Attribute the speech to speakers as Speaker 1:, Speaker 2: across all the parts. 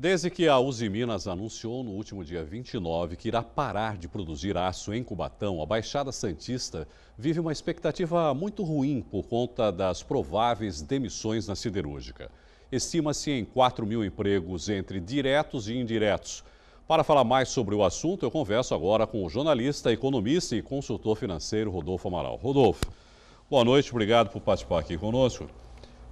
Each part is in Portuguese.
Speaker 1: Desde que a Uzi Minas anunciou no último dia 29 que irá parar de produzir aço em Cubatão, a Baixada Santista vive uma expectativa muito ruim por conta das prováveis demissões na siderúrgica. Estima-se em 4 mil empregos entre diretos e indiretos. Para falar mais sobre o assunto, eu converso agora com o jornalista, economista e consultor financeiro Rodolfo Amaral. Rodolfo, boa noite, obrigado por participar aqui conosco.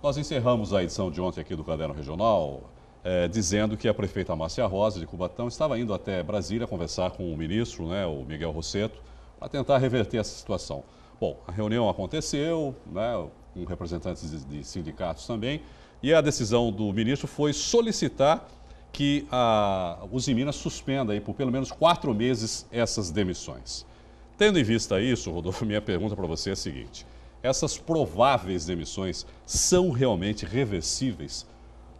Speaker 1: Nós encerramos a edição de ontem aqui do Caderno Regional é, dizendo que a prefeita Márcia Rosa, de Cubatão, estava indo até Brasília conversar com o ministro, né, o Miguel Rosseto, para tentar reverter essa situação. Bom, a reunião aconteceu, né, com representantes de, de sindicatos também, e a decisão do ministro foi solicitar que a Usiminas suspenda aí por pelo menos quatro meses essas demissões. Tendo em vista isso, Rodolfo, minha pergunta para você é a seguinte: essas prováveis demissões são realmente reversíveis?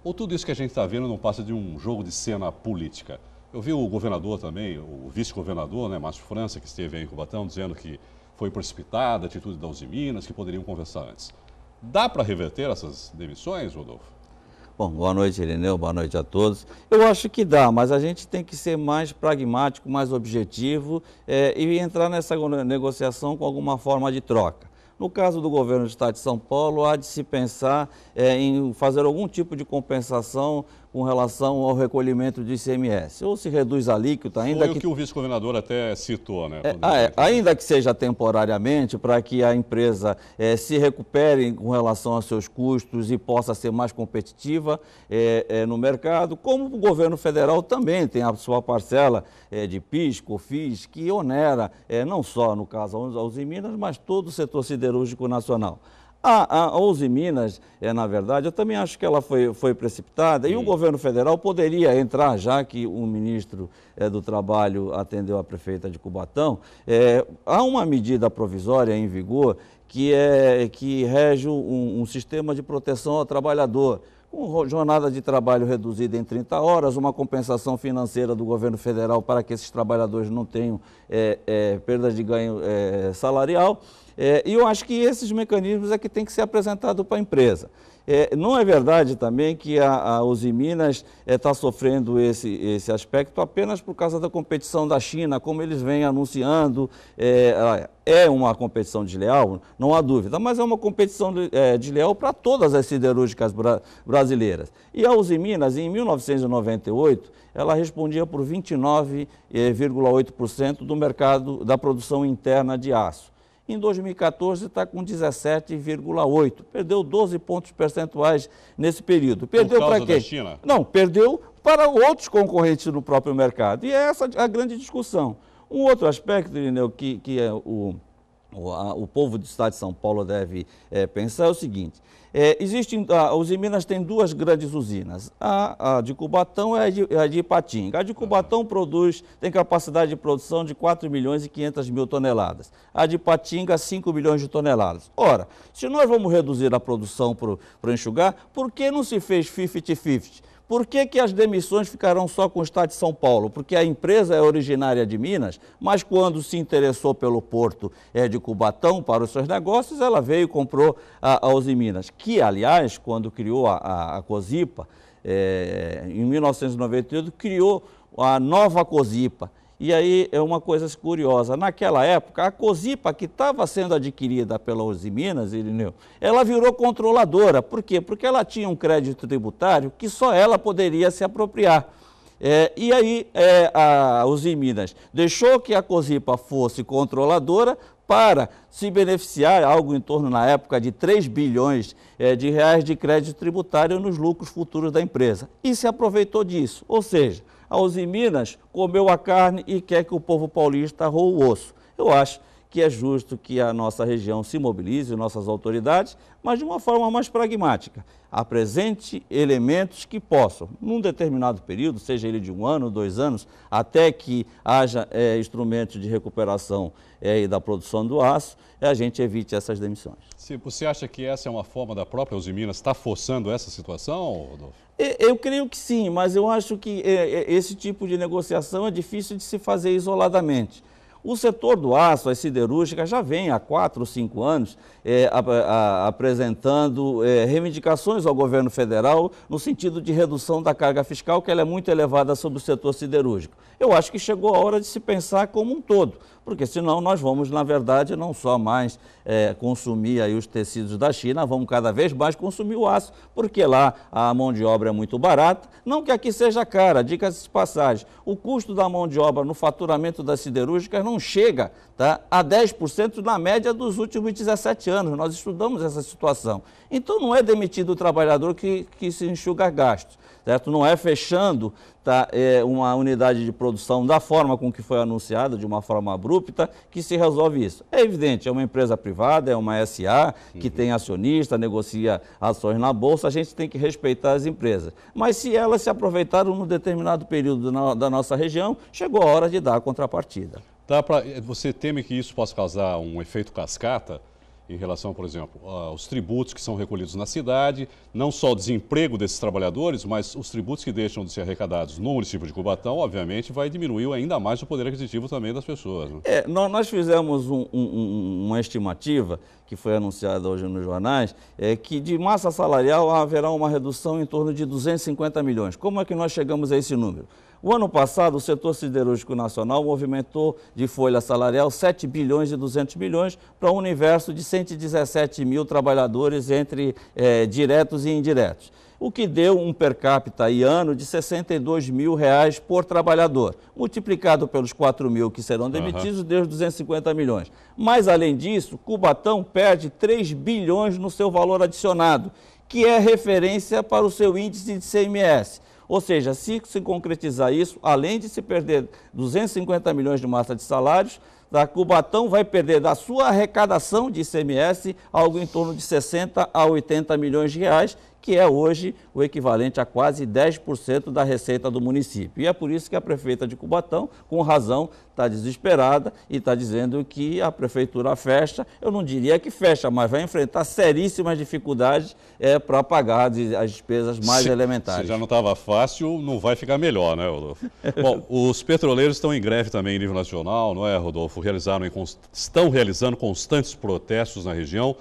Speaker 1: Ou tudo isso que a gente está vendo não passa de um jogo de cena política? Eu vi o governador também, o vice-governador, né, Márcio França, que esteve aí em Cubatão, dizendo que foi precipitada a atitude da Uzi Minas, que poderiam conversar antes. Dá para reverter essas demissões, Rodolfo?
Speaker 2: Bom, boa noite, Irineu, boa noite a todos. Eu acho que dá, mas a gente tem que ser mais pragmático, mais objetivo é, e entrar nessa negociação com alguma forma de troca. No caso do governo do Estado de São Paulo, há de se pensar é, em fazer algum tipo de compensação com relação ao recolhimento de ICMS. Ou se reduz a alíquota, ainda Foi que... o que
Speaker 1: o vice-governador até citou, né? É,
Speaker 2: ah, é, ainda que seja temporariamente, para que a empresa é, se recupere com relação aos seus custos e possa ser mais competitiva eh, eh, no mercado, como o governo federal também tem a sua parcela de PIS, COFIS, que onera, não só no caso aos, aos Minas, mas todo o setor siderúrgico nacional. A, a Minas, é, na verdade, eu também acho que ela foi, foi precipitada. Sim. E o governo federal poderia entrar, já que o ministro é, do Trabalho atendeu a prefeita de Cubatão. É, há uma medida provisória em vigor que, é, que rege um, um sistema de proteção ao trabalhador com jornada de trabalho reduzida em 30 horas, uma compensação financeira do governo federal para que esses trabalhadores não tenham é, é, perdas de ganho é, salarial é, e eu acho que esses mecanismos é que tem que ser apresentado para a empresa. É, não é verdade também que a, a Minas está é, tá sofrendo esse, esse aspecto apenas por causa da competição da China, como eles vêm anunciando. É, é uma competição desleal, não há dúvida, mas é uma competição desleal é, para todas as siderúrgicas bra brasileiras. E a Minas, em 1998, ela respondia por 29,8% é, do mercado da produção interna de aço em 2014 está com 17,8. Perdeu 12 pontos percentuais nesse período. Perdeu para quem? Da China? Não, perdeu para outros concorrentes no próprio mercado. E é essa a grande discussão. Um outro aspecto, Irineu, que, que é o, o, povo do estado de São Paulo deve é, pensar é o seguinte, é, existem, a, ah, a Usiminas tem duas grandes usinas, a, a de Cubatão e a de, a de Ipatinga. A de Cubatão produz, tem capacidade de produção de 4 milhões e 500 mil toneladas, a de Ipatinga 5 milhões de toneladas. Ora, se nós vamos reduzir a produção para enxugar, por que não se fez 50-50? Por que, que as demissões ficarão só com o Estado de São Paulo? Porque a empresa é originária de Minas, mas quando se interessou pelo porto é, de Cubatão para os seus negócios, ela veio e comprou a, a Uzi Minas, que, aliás, quando criou a, a, a COSIPA, é, em 1998, criou a nova COSIPA, e aí é uma coisa curiosa. Naquela época, a COSIPA, que estava sendo adquirida pela Minas, Irineu, ela virou controladora. Por quê? Porque ela tinha um crédito tributário que só ela poderia se apropriar. É, e aí é, a Minas deixou que a COSIPA fosse controladora para se beneficiar, algo em torno, na época, de 3 bilhões é, de reais de crédito tributário nos lucros futuros da empresa. E se aproveitou disso. Ou seja, em minas comeu a carne e quer que o povo paulista roa o osso. Eu acho que é justo que a nossa região se mobilize, nossas autoridades, mas de uma forma mais pragmática. Apresente elementos que possam, num determinado período, seja ele de um ano, dois anos, até que haja é, instrumentos de
Speaker 1: recuperação é, da produção do aço, a gente evite essas demissões. Se você acha que essa é uma forma da própria Usiminas está forçando essa situação, Rodolfo? Eu creio que sim,
Speaker 2: mas eu acho que é, é, esse tipo de negociação é difícil de se fazer isoladamente. O setor do aço, as siderúrgicas, já vem há quatro ou cinco anos é, a, a, apresentando é, reivindicações ao governo federal no sentido de redução da carga fiscal, que ela é muito elevada sobre o setor siderúrgico. Eu acho que chegou a hora de se pensar como um todo porque senão nós vamos, na verdade, não só mais é, consumir aí os tecidos da China, vamos cada vez mais consumir o aço, porque lá a mão de obra é muito barata, não que aqui seja cara, dicas de passagem, o custo da mão de obra no faturamento das siderúrgicas não chega tá, a 10% na média dos últimos 17 anos, nós estudamos essa situação. Então não é demitido o trabalhador que, que se enxuga gastos certo? Não é fechando tá, é, uma unidade de produção da forma com que foi anunciada, de uma forma abrupta, que se resolve isso. É evidente, é uma empresa privada, é uma SA, que uhum. tem acionista, negocia ações na Bolsa, a gente tem que respeitar as empresas. Mas se elas se aproveitaram num determinado período na, da nossa região, chegou a hora de dar a contrapartida.
Speaker 1: Dá tá pra, você teme que isso possa causar um efeito cascata? em relação, por exemplo, aos tributos que são recolhidos na cidade, não só o desemprego desses trabalhadores, mas os tributos que deixam de ser arrecadados no município de Cubatão, obviamente, vai diminuir ainda mais o poder aquisitivo também das pessoas. Né?
Speaker 2: É, nós, fizemos um, um, uma estimativa, que foi anunciada hoje nos jornais, é que de massa salarial haverá uma redução em torno de 250 milhões. Como é que nós chegamos a esse número? O ano passado, o setor siderúrgico nacional movimentou de folha salarial 7 bilhões e 200 milhões para um universo de 117 mil trabalhadores entre é, diretos e indiretos o que deu um per capita e ano de 62 mil reais por trabalhador, multiplicado pelos 4 mil que serão demitidos, uhum. deu 250 milhões. Mas, além disso, Cubatão perde 3 bilhões no seu valor adicionado, que é referência para o seu índice de CMS. Ou seja, se se concretizar isso, além de se perder 250 milhões de massa de salários, da tá, Cubatão vai perder da sua arrecadação de ICMS algo em torno de 60 a 80 milhões de reais, que é hoje o equivalente a quase 10% da receita do município. E é por isso que a prefeita de Cubatão, com razão, está desesperada e está dizendo que a prefeitura fecha. Eu não diria que fecha, mas vai enfrentar seríssimas
Speaker 1: dificuldades é,
Speaker 2: para pagar as
Speaker 1: despesas mais se, elementares. Se já não estava fácil, não vai ficar melhor, né, Rodolfo? Bom, os petroleiros estão em greve também em nível nacional, não é, Rodolfo? Realizaram, estão realizando constantes protestos na região.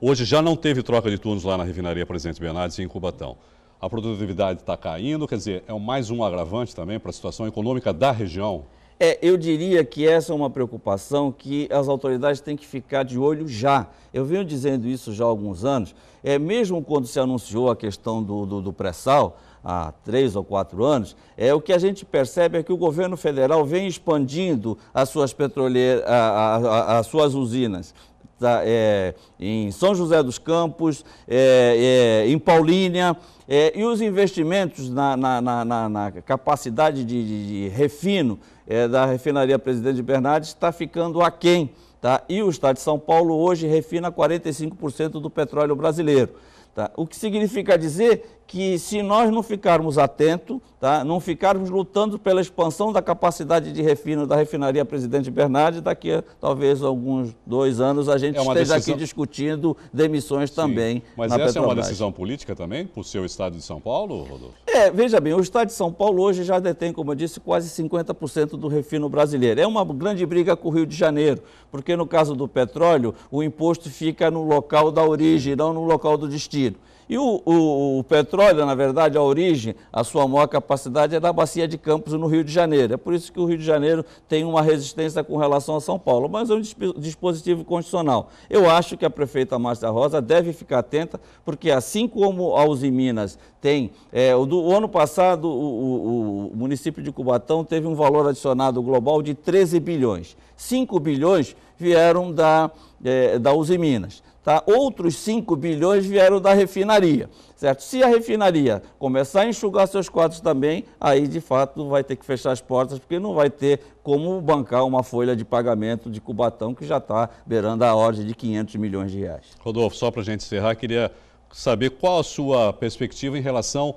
Speaker 1: Hoje já não teve troca de turnos lá na refinaria Presidente Bernardes e em Cubatão. A produtividade está caindo, quer dizer, é mais um agravante também para a situação econômica da região? É, eu diria que essa é uma
Speaker 2: preocupação que as autoridades têm que ficar de olho já. Eu venho dizendo isso já há alguns anos. É, mesmo quando se anunciou a questão do, do, do pré-sal, há três ou quatro anos, é, o que a gente percebe é que o governo federal vem expandindo as suas, petroleiras, as suas usinas. Tá, é, em São José dos Campos, é, é, em Paulínia, é, e os investimentos na, na, na, na capacidade de, de, de refino é, da refinaria Presidente Bernardes está ficando aquém. Tá? E o Estado de São Paulo hoje refina 45% do petróleo brasileiro. Tá? O que significa dizer que se nós não ficarmos atentos, tá, não ficarmos lutando pela expansão da capacidade de refino da refinaria Presidente Bernardes, daqui a talvez alguns dois anos a gente é esteja decisão... aqui discutindo demissões Sim, também Mas essa Petrobras. é uma decisão
Speaker 1: política também, por ser o Estado de São Paulo, Rodolfo?
Speaker 2: É, veja bem, o Estado de São Paulo hoje já detém, como eu disse, quase 50% do refino brasileiro. É uma grande briga com o Rio de Janeiro, porque no caso do petróleo, o imposto fica no local da origem, não no local do destino. E o, o, o petróleo petróleo, na verdade, a origem, a sua maior capacidade é da bacia de Campos no Rio de Janeiro. É por isso que o Rio de Janeiro tem uma resistência com relação a São Paulo, mas é um dispositivo constitucional. Eu acho que a prefeita Márcia Rosa deve ficar atenta, porque assim como a Uzi Minas tem, é, o do o ano passado o, o, o município de Cubatão teve um valor adicionado global de 13 bilhões. 5 bilhões vieram da, é, da Uzi Minas. Tá? Outros 5 bilhões vieram da refinaria, certo? Se a refinaria começar a enxugar seus quadros também, aí de fato vai ter que fechar as portas, porque não vai ter como bancar uma folha de
Speaker 1: pagamento de Cubatão que já está beirando a ordem de 500 milhões de reais. Rodolfo, só para a gente encerrar, queria saber qual a sua perspectiva em relação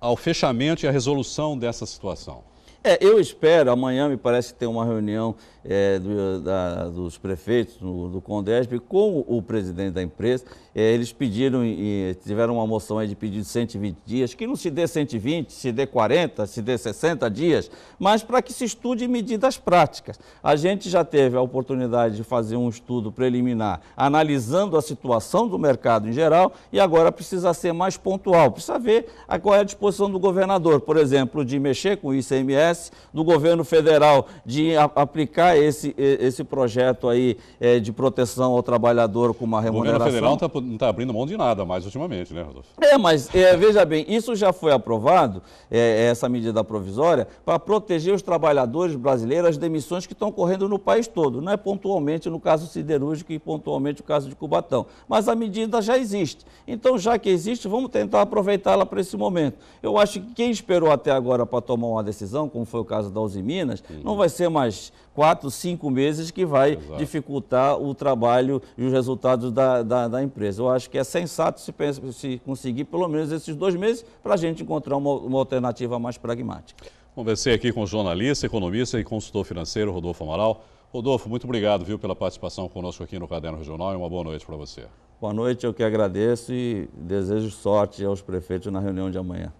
Speaker 1: ao fechamento e à resolução dessa situação.
Speaker 2: É, eu espero, amanhã me parece ter uma reunião é, do, da, dos prefeitos do, do Condesp com o presidente da empresa. É, eles pediram, e, tiveram uma moção de pedir 120 dias, que não se dê 120, se dê 40, se dê 60 dias, mas para que se estude medidas práticas. A gente já teve a oportunidade de fazer um estudo preliminar analisando a situação do mercado em geral e agora precisa ser mais pontual, precisa ver a, qual é a disposição do governador, por exemplo, de mexer com o ICMS, do governo federal de a, aplicar esse, esse projeto aí é, de proteção ao trabalhador com uma remuneração. O governo federal
Speaker 1: tá não está tá abrindo mão de nada mais ultimamente, né, Rodolfo?
Speaker 2: É, mas é, veja bem, isso já foi aprovado, é, é essa medida provisória, para proteger os trabalhadores brasileiros das demissões que estão correndo no país todo. Não é pontualmente no caso siderúrgico e pontualmente no caso de Cubatão. Mas a medida já existe. Então, já que existe, vamos tentar aproveitá-la para esse momento. Eu acho que quem esperou até agora para tomar uma decisão, como foi o caso da Uzi Minas, uhum. não vai ser mais quatro quatro, cinco meses que vai Exato. dificultar o trabalho e os resultados da, da, da, empresa. Eu acho que é sensato se, se conseguir pelo menos esses dois meses para a gente encontrar uma, uma alternativa mais
Speaker 1: pragmática. Conversei aqui com o jornalista, economista e consultor financeiro Rodolfo Amaral. Rodolfo, muito obrigado viu, pela participação conosco aqui no Caderno Regional e uma boa noite para você. Boa noite, eu que
Speaker 2: agradeço e desejo sorte aos prefeitos na reunião de amanhã.